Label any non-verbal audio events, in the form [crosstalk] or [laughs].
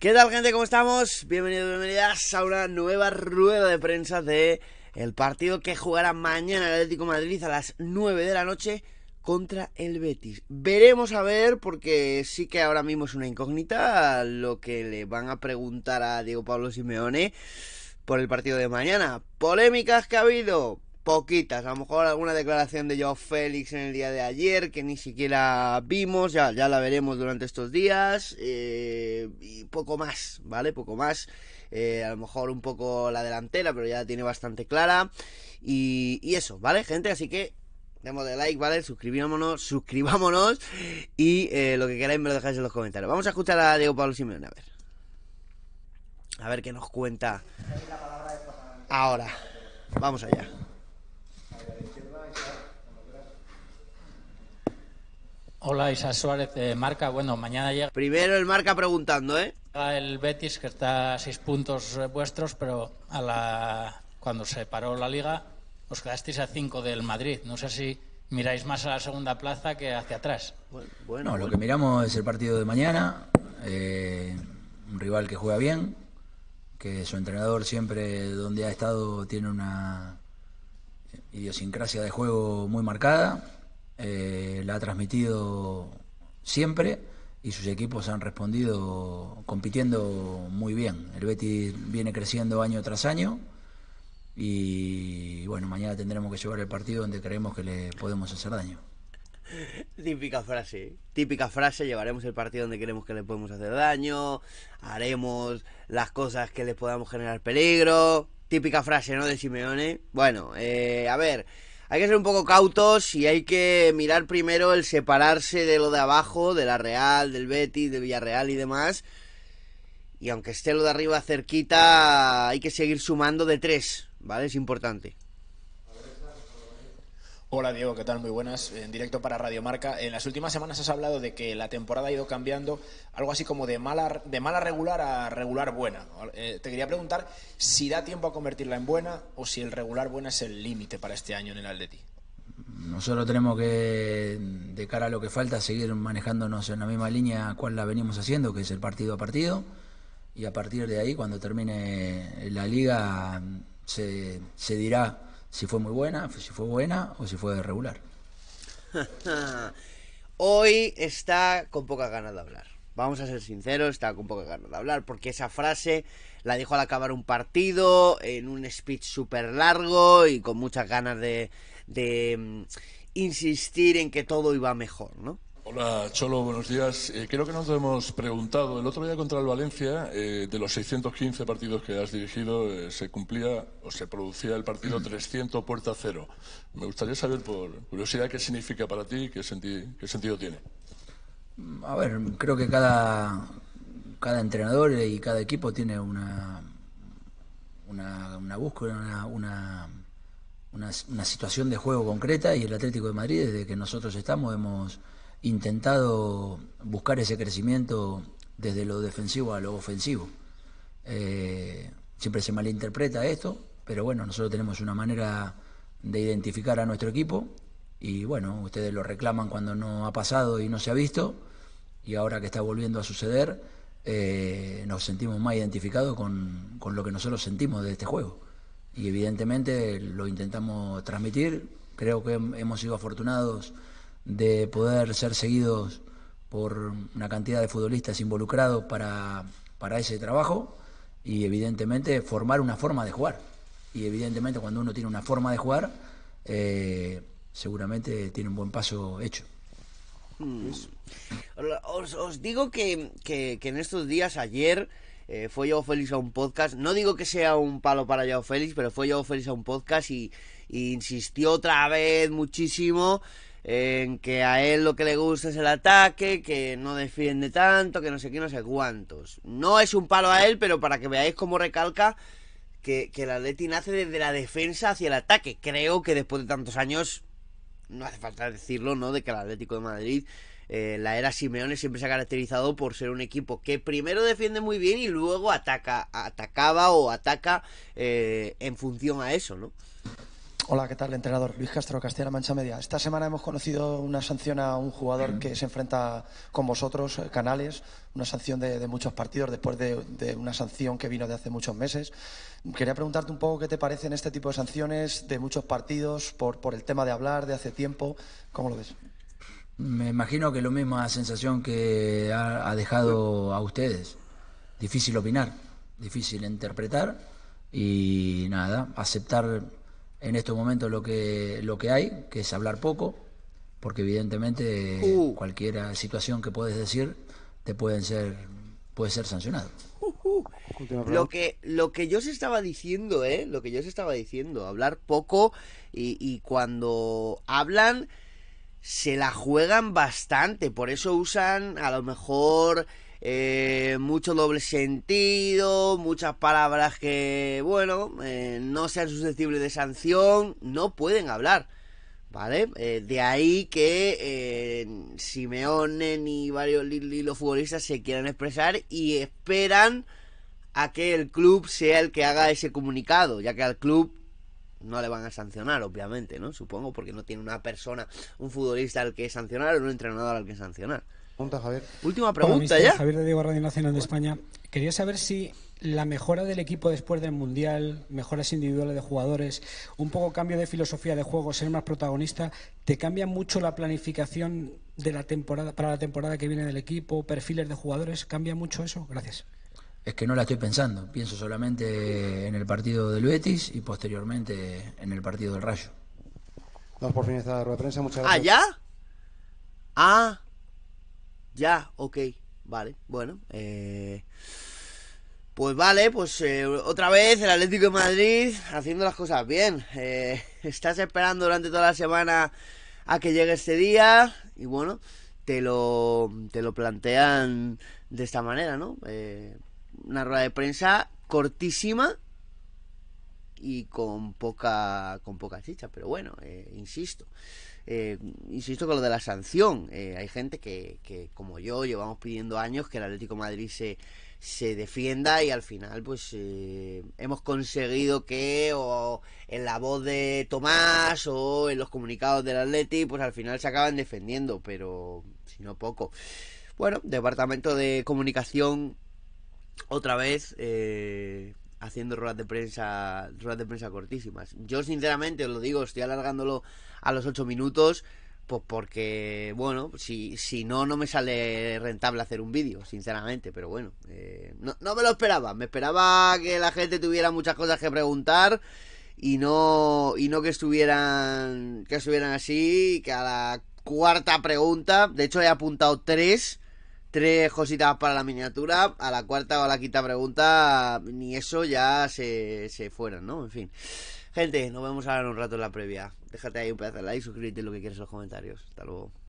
¿Qué tal gente? ¿Cómo estamos? Bienvenidos, bienvenidas a una nueva rueda de prensa de el partido que jugará mañana el Atlético Madrid a las 9 de la noche contra el Betis. Veremos a ver porque sí que ahora mismo es una incógnita lo que le van a preguntar a Diego Pablo Simeone por el partido de mañana. Polémicas que ha habido, poquitas. A lo mejor alguna declaración de Joe Félix en el día de ayer que ni siquiera vimos, ya, ya la veremos durante estos días. Eh, y poco más, ¿vale? Poco más. Eh, a lo mejor un poco la delantera, pero ya la tiene bastante clara. Y, eso, ¿vale, gente? Así que demos de like, ¿vale? Suscribámonos, suscribámonos y eh, lo que queráis me lo dejáis en los comentarios. Vamos a escuchar a Diego Pablo Simeone, a ver. A ver qué nos cuenta ahora. Vamos allá. Hola, Isa Suárez, Marca. Bueno, mañana llega. Primero el Marca preguntando, ¿eh? El Betis, que está a seis puntos vuestros, pero a la... cuando se paró la liga, os quedasteis a cinco del Madrid. No sé si miráis más a la segunda plaza que hacia atrás. Bueno, lo que miramos es el partido de mañana. Eh, un rival que juega bien, que su entrenador siempre donde ha estado tiene una idiosincrasia de juego muy marcada eh, la ha transmitido siempre y sus equipos han respondido compitiendo muy bien. El Betis viene creciendo año tras año y bueno, mañana tendremos que llevar el partido donde creemos que le podemos hacer daño. Típica frase, típica frase, llevaremos el partido donde queremos que le podemos hacer daño, haremos las cosas que le podamos generar peligro, típica frase, ¿no? De Simeone. Bueno, eh, a ver, hay que ser un poco cautos y hay que mirar primero el separarse de lo de abajo, de la Real, del Betty, de Villarreal y demás. Y aunque esté lo de arriba cerquita, hay que seguir sumando de tres, ¿vale? Es importante. Hola Diego, ¿qué tal? Muy buenas. En directo para Radio Marca. En las últimas semanas has hablado de que la temporada ha ido cambiando algo así como de mala, de mala regular a regular buena. Eh, te quería preguntar si da tiempo a convertirla en buena o si el regular buena es el límite para este año en el Aldeti. Nosotros tenemos que, de cara a lo que falta, seguir manejándonos en la misma línea cual la venimos haciendo, que es el partido a partido. Y a partir de ahí, cuando termine la liga, se dirá si fue muy buena, si fue buena o si fue regular. [laughs] Hoy está con poca ganas de hablar. Vamos a ser sinceros, está con poca ganas de hablar porque esa frase la dijo al acabar un partido, en un speech súper largo y con muchas ganas de mm, insistir en que todo iba mejor, ¿no? Hola, Cholo, buenos días. Eh, creo que nos hemos preguntado, el otro día contra el Valencia, eh, de los 615 partidos que has dirigido, eh, se cumplía o se producía el partido 300 [clears throat] puerta cero. Me gustaría saber, por curiosidad, qué significa para ti qué, sentido tiene. A ver, creo que cada, cada entrenador y cada equipo tiene una, una, búsqueda, una, una, situación de juego concreta y el Atlético de Madrid, desde que nosotros estamos, hemos intentado buscar ese crecimiento desde lo defensivo a lo ofensivo. Eh, siempre se malinterpreta esto, pero bueno, nosotros tenemos una manera de identificar a nuestro equipo y bueno, ustedes lo reclaman cuando no ha pasado y no se ha visto y ahora que está volviendo a suceder, eh, nos sentimos más identificados con, con lo que nosotros sentimos de este juego y evidentemente lo intentamos transmitir, creo que hemos sido afortunados de poder ser seguidos por una cantidad de futbolistas involucrados para, ese trabajo y evidentemente formar una forma de jugar. Y evidentemente cuando uno tiene una forma de jugar, eh, seguramente tiene un buen paso hecho. Hmm. Os, digo que, en estos días, ayer, eh, fue yo Félix a un podcast. No digo que sea un palo para yo Félix, pero fue yo Félix a un podcast y insistió otra vez muchísimo en que a él lo que le gusta es el ataque, que no defiende tanto, que no sé qué, no sé cuántos. No es un palo a él, pero para que veáis cómo recalca que, el Atleti nace desde la defensa hacia el ataque. Creo que después de tantos años, no hace falta decirlo, ¿no? De que el Atlético de Madrid, eh, la era Simeone siempre se ha caracterizado por ser un equipo que primero defiende muy bien y luego ataca, atacaba o ataca eh, en función a eso, ¿no? Hola, ¿qué tal, entrenador? Luis Castro, Castilla-La Mancha Media. Esta semana hemos conocido una sanción a un jugador que se enfrenta con vosotros, eh, Canales, una sanción de, muchos partidos después de, una sanción que vino de hace muchos meses. Quería preguntarte un poco qué te parecen este tipo de sanciones de muchos partidos por, por el tema de hablar de hace tiempo. ¿Cómo lo ves? Me imagino que lo misma sensación que ha dejado a ustedes. Difícil opinar, difícil interpretar y nada, aceptar en estos momentos lo que, lo que hay, que es hablar poco, porque evidentemente uh. cualquier situación que puedes decir te pueden ser, puede ser sancionado. Lo que, lo que yo os estaba diciendo, ¿eh? Lo que yo os estaba diciendo, hablar poco y, y cuando hablan se la juegan bastante, por eso usan a lo mejor eh, mucho doble sentido, muchas palabras que, bueno, eh, no sean susceptibles de sanción, no pueden hablar. ¿Vale? Eh, de ahí que eh, Simeone ni varios los futbolistas se quieran expresar y esperan a que el club sea el que haga ese comunicado, ya que al club no le van a sancionar, obviamente, ¿no? Supongo, porque no tiene una persona, un futbolista al que sancionar o un entrenador al que sancionar. Última pregunta ya. Javier de Diego Radio Nacional de España. Quería saber si la mejora del equipo después del Mundial, mejoras individuales de jugadores, un poco cambio de filosofía de juego, ser más protagonista, ¿te cambia mucho la planificación de la temporada, para la temporada que viene del equipo, perfiles de jugadores? ¿Cambia mucho eso? Gracias. Es que no la estoy pensando, pienso solamente en el partido del Betis y posteriormente en el partido del Rayo. Vamos por fin esta rueda de prensa, muchas ¿Ah, gracias. ¿Ah, ya? Ah, ya, ok, vale, bueno. Eh, pues vale, pues eh, otra vez el Atlético de Madrid haciendo las cosas bien. Eh, [laughs] estás esperando durante toda la semana a que llegue este día y bueno, te lo, te lo plantean de esta manera, ¿no? una rueda de prensa cortísima y con poca, con poca chicha, pero bueno, insisto. Eh, insisto con lo de la sanción. Eh, hay gente que, como yo, llevamos pidiendo años que el Atlético Madrid se, se defienda y al final, pues, eh, hemos conseguido que, o en la voz de Tomás o en los comunicados del Atleti, pues al final se acaban defendiendo, pero si no poco. Bueno, Departamento de Comunicación, otra vez, haciendo ruedas de prensa, ruedas de prensa cortísimas. Yo sinceramente os lo digo, estoy alargándolo a los 8 minutos, pues porque, bueno, si, si no, no me sale rentable hacer un vídeo, sinceramente, pero bueno, eh, no, no me lo esperaba, me esperaba que la gente tuviera muchas cosas que preguntar y no y no que estuvieran que estuvieran así que a la cuarta pregunta de hecho he apuntado tres tres cositas para la miniatura. A la cuarta o a la quinta pregunta, ni eso ya se, se ¿no? En fin. Gente, nos vemos ahora en un rato en la previa. Déjate ahí un pedazo de like, suscríbete lo que quieras en los comentarios. Hasta luego.